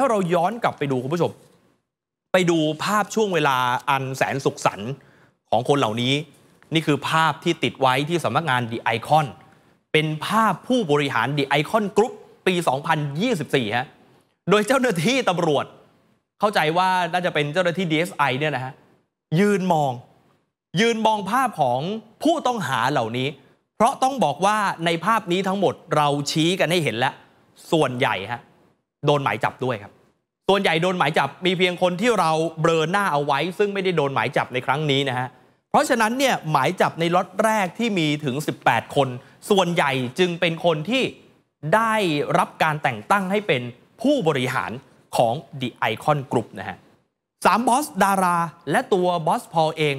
ถ้าเราย้อนกลับไปดูคุณผู้ชม ไปดูภาพช่วงเวลาอันแสนสุขสันต์ของคนเหล่านี้ นี่คือภาพที่ติดไว้ที่สำนักงานดีไอคอนเป็นภาพผู้บริหารดีไอคอนกรุ๊ปปี 2024 ฮะโดยเจ้าหน้าที่ตำรวจ เข้าใจว่าน่าจะเป็นเจ้าหน้าที่ DSI เนี่ยนะฮะยืนมอง ยืนมองภาพของผู้ต้องหาเหล่านี้ เพราะต้องบอกว่าในภาพนี้ทั้งหมดเราชี้กันให้เห็นแล้วส่วนใหญ่ฮะโดนหมายจับด้วยครับ ส่วนใหญ่โดนหมายจับ มีเพียงคนที่เราเบลอหน้าเอาไว้ ซึ่งไม่ได้โดนหมายจับในครั้งนี้นะฮะเพราะฉะนั้นเนี่ยหมายจับในล็อตแรกที่มีถึง 18 คน ส่วนใหญ่จึงเป็นคนที่ได้รับการแต่งตั้งให้เป็นผู้บริหารของ The Icon Group นะฮะสามบอสดารา และตัวบอสพอเอง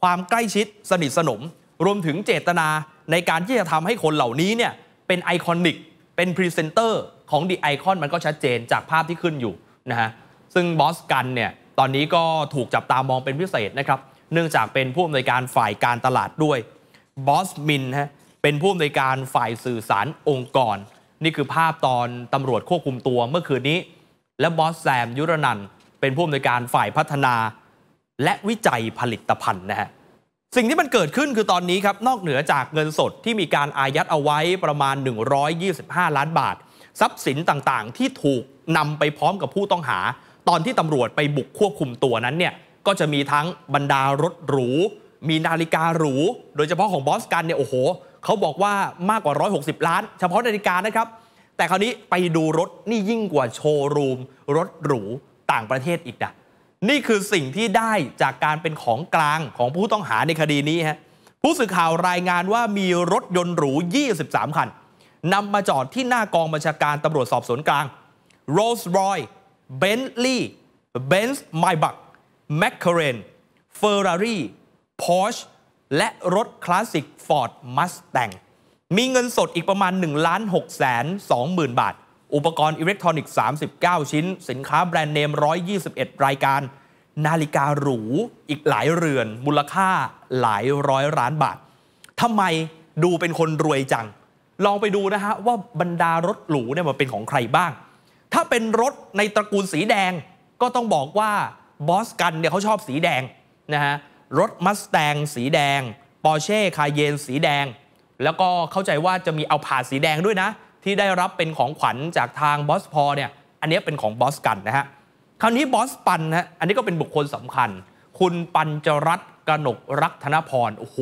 ความใกล้ชิดสนิทสนม รวมถึงเจตนาในการที่จะทำให้คนเหล่านี้เนี่ยเป็นไอคอนิกเป็นพรีเซนเตอร์ของดีไอคอนมันก็ชัดเจนจากภาพที่ขึ้นอยู่นะฮะ ซึ่งบอสกันเนี่ยตอนนี้ก็ถูกจับตามองเป็นพิเศษนะครับ เนื่องจากเป็นผู้อำนวยการฝ่ายการตลาดด้วย บอสมินฮะเป็นผู้อำนวยการฝ่ายสื่อสารองค์กร นี่คือภาพตอนตำรวจควบคุมตัวเมื่อคืนนี้ และบอสแซมยุรนันเป็นผู้อำนวยการฝ่ายพัฒนาและวิจัยผลิตภัณฑ์นะฮะ สิ่งที่มันเกิดขึ้นคือตอนนี้ครับนอกเหนือจากเงินสดที่มีการอายัดเอาไว้ประมาณ 125 ล้านบาททรัพย์สินต่างๆ ที่ถูกนำไปพร้อมกับผู้ต้องหา ตอนที่ตำรวจไปบุกควบคุมตัวนั้นเนี่ยก็จะมีทั้งบรรดารถหรู มีนาฬิกาหรู โดยเฉพาะของบอสกันเนี่ยโอ้โห เขาบอกว่ามากกว่า 160 ล้าน เฉพาะนาฬิกานะครับ แต่คราวนี้ไปดูรถนี่ยิ่งกว่าโชว์รูม รถหรูต่างประเทศอีกนะนี่คือสิ่งที่ได้จากการเป็นของกลางของผู้ต้องหาในคดีนี้ฮะผู้สื่อข่าวรายงานว่ามีรถยนต์หรู23 คันนำมาจอดที่หน้ากองบัญชาการตำรวจสอบสวนกลาง Rolls Royce Bentley Benz Maybach McLaren Ferrari Porsche และรถคลาสสิก Ford Mustang มีเงินสดอีกประมาณ 1 6 2 0 0 0 0 บาท อุปกรณ์อิเล็กทรอนิกส์39 ชิ้น สินค้าแบรนด์เนม 121 รายการ นาฬิกาหรูอีกหลายเรือน มูลค่าหลายร้อยล้านบาททำไมดูเป็นคนรวยจังลองไปดูนะฮะว่าบรรดารถหรูเนี่ยมันเป็นของใครบ้าง ถ้าเป็นรถในตระกูลสีแดงก็ต้องบอกว่าบอสกันเนี่ยเขาชอบสีแดงนะฮะรถมัสแตงสีแดงปอร์เช่คาเยนสีแดง แล้วก็เข้าใจว่าจะมีเอาผ่าสีแดงด้วยนะ ที่ได้รับเป็นของขวัญจากทางบอสพอเนี่ยอันนี้เป็นของบอสกันนะฮะคราวนี้บอสปันนะอันนี้ก็เป็นบุคคลสำคัญ คุณปันจรัตกนกรักธนพรโอ้โห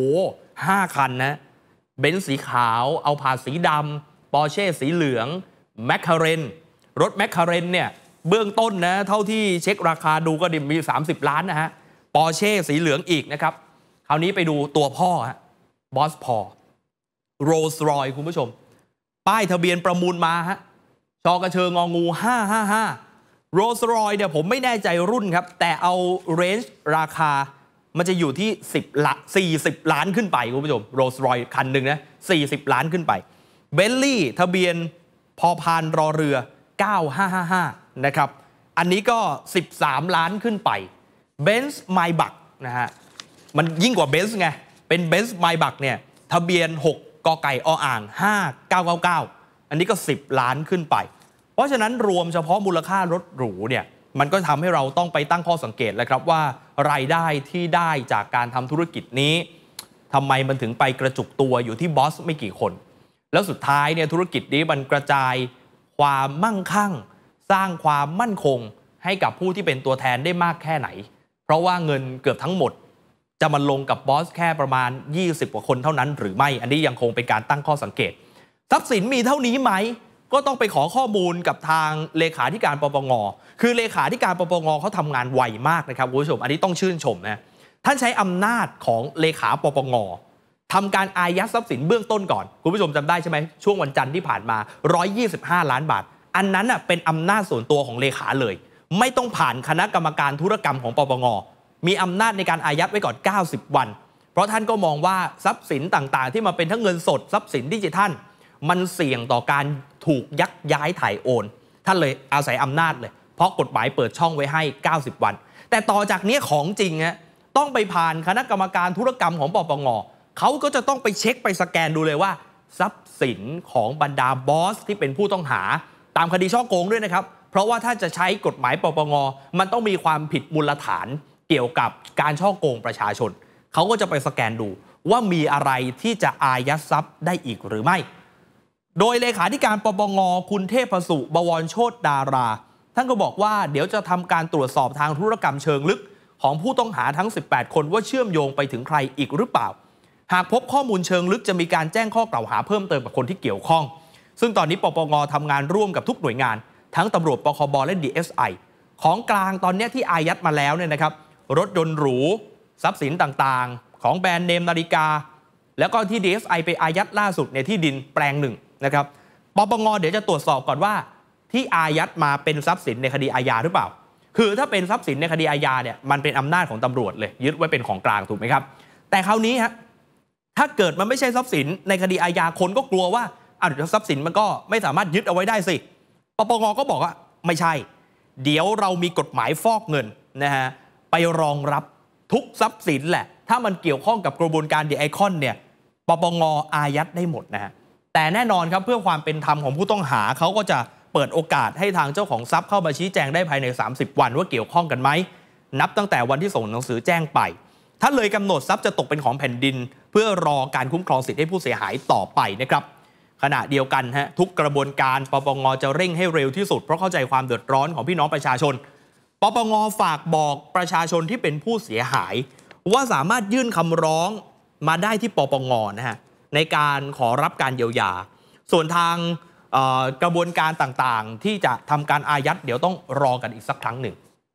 ห้าคันนะเบนซ์สีขาวเอาผาสีดำปอร์เช่สีเหลืองแมคคาเรนรถแมคคาเรนเนี่ยเบื้องต้นนะเท่าที่เช็คราคาดูก็ดิมี 30 ล้านนะฮะปอร์เช่สีเหลืองอีกนะครับ คราวนี้ไปดูตัวพ่อฮะบอสพอโรลส์รอยคุณผู้ชม ป้ายทะเบียนประมูลมาฮะชอกระเชงองู 555โรลส์รอยเนี่ยผมไม่แน่ใจรุ่นครับแต่เอาเรนจ์ราคามันจะอยู่ที่10ละ40 ล้านขึ้นไปคุณผู้ชมโรลส์รอยคันหนึ่งนะ40 ล้านขึ้นไปเบนลี่ทะเบียนพอพานรอเรือ 9555 นะครับ อันนี้ก็ 13 ล้านขึ้นไปเบนซ์ไมบักนะฮะมันยิ่งกว่าเบนซ์ไง เป็นเบนซ์ไมบักเนี่ย ทะเบียน 6 ก ไก่ ออ่าง5999 อันนี้ก็ 10 ล้านขึ้นไป เพราะฉะนั้นรวมเฉพาะมูลค่ารถหรูเนี่ยมันก็ทำให้เราต้องไปตั้งข้อสังเกตแล้วครับว่ารายได้ที่ได้จากการทำธุรกิจนี้ ทำไมมันถึงไปกระจุกตัวอยู่ที่บอส ไม่กี่คน แล้วสุดท้ายเนี่ยธุรกิจนี้มันกระจายความมั่งคั่ง สร้างความมั่นคงให้กับผู้ที่เป็นตัวแทนได้มากแค่ไหน เพราะว่าเงินเกือบทั้งหมดจะมาลงกับบอสแค่ประมาณ 20กว่าคนเท่านั้น หรือไม่อันนี้ยังคง เป็นการตั้งข้อสังเกตทรัพย์สินมีเท่านี้ไหมก็ต้องไปขอข้อมูลกับทางเลขาธิการปปง คือเลขาธิการปปงเขาทำงานไวมากนะครับคุณผู้ชม อันนี้ต้องชื่นชมนะ ท่านใช้อำนาจของเลขาปปง ทำการอายัดทรัพย์สินเบื้องต้นก่อน คุณผู้ชมจำได้ใช่ไหมช่วงวันจันทร์ที่ผ่านมา 125 ล้านบาท อันนั้นเป็นอำนาจส่วนตัวของเลขาเลย ไม่ต้องผ่านคณะกรรมการธุรกรรมของปปง มีอำนาจในการอายัดไว้ก่อน 90 วัน เพราะท่านก็มองว่าทรัพย์สินต่างๆ ที่มาเป็นทั้งเงินสดทรัพย์สินดิจิทัล มันเสี่ยงต่อการถูกยักย้ายถ่ายโอน ท่านเลยอาศัยอำนาจเลย เพราะกฎหมายเปิดช่องไว้ให้ 90 วัน แต่ต่อจากนี้ของจริงฮะต้องไปผ่านคณะกรรมการธุรกรรมของปปงเขาก็จะต้องไปเช็คไปสแกนดูเลยว่า ทรัพย์สินของบรรดาบอสที่เป็นผู้ต้องหาตามคดีช่อโกงด้วยนะครับ เพราะว่าถ้าจะใช้กฎหมายปปงมันต้องมีความผิดมูลฐานเกี่ยวกับการช่อโกงประชาชนเขาก็จะไปสแกนดูว่ามีอะไรที่จะอายัดทรัพย์ได้อีกหรือไม่โดยเลขาธิการปปงคุณเทพสุ บวรโชตดาราท่านก็บอกว่าเดี๋ยวจะทำการตรวจสอบทางธุรกรรมเชิงลึก ของผู้ต้องหาทั้ง 18 คนว่าเชื่อมโยงไปถึงใครอีกหรือเปล่า หากพบข้อมูลเชิงลึกจะมีการแจ้งข้อกล่าวหาเพิ่มเติมกับคนที่เกี่ยวข้อง ซึ่งตอนนี้ปปงทำงานร่วมกับทุกหน่วยงานทั้งตำรวจปคบและดีเอของกลางตอนนี้ที่อายัดมาแล้วเนี่ยนะครับรถยนต์หรูทรัพย์สินต่างๆ ของแบรนด์เนมนาฬิกาแล้วก็ที่ DSI ไปอายัดล่าสุดในที่ดินแปลงหนึ่งนะครับปปงเดี๋ยวจะตรวจสอบก่อนว่า ที่อายัดมาเป็นทรัพย์สินในคดีอาญาหรือเปล่า คือถ้าเป็นทรัพย์สินในคดีอาญาเนี่ยมันเป็นอำนาจของตำรวจเลยยึดไว้เป็นของกลางถูกไหมครับแต่คราวนี้ฮะถ้าเกิดมันไม่ใช่ทรัพย์สินในคดีอาญาคนก็กลัวว่าอาจจะทรัพย์สินมันก็ไม่สามารถยึดเอาไว้ได้สิปปง ก็บอกว่าไม่ใช่ เดี๋ยวเรามีกฎหมายฟอกเงินนะฮะไปรองรับทุกทรัพย์สินแหละถ้ามันเกี่ยวข้องกับกระบวนการเดียไอคอนเนี่ยปปงอายัดได้หมดนะฮะแต่แน่นอนครับ เพื่อความเป็นธรรมของผู้ต้องหาเขาก็จะเปิดโอกาสให้ทางเจ้าของทรัพย์เข้ามาชี้แจงได้ภายใน 30 วันว่าเกี่ยวข้องกันไหม นับตั้งแต่วันที่ส่งหนังสือแจ้งไป ถ้าเลยกำหนดทรัพย์จะตกเป็นของแผ่นดิน เพื่อรอการคุ้มครองสิทธิให้ผู้เสียหายต่อไปนะครับ ขณะเดียวกันฮะทุกกระบวนการปปงจะเร่งให้เร็วที่สุดเพราะเข้าใจความเดือดร้อนของพี่น้องประชาชนปปงฝากบอกประชาชนที่เป็นผู้เสียหาย ว่าสามารถยื่นคำร้องมาได้ที่ปปงนะฮะในการขอรับการเยียวยา ส่วนทางกระบวนการต่างๆ ที่จะทำการอายัดเดี๋ยวต้องรอกันอีกสักครั้งหนึ่ง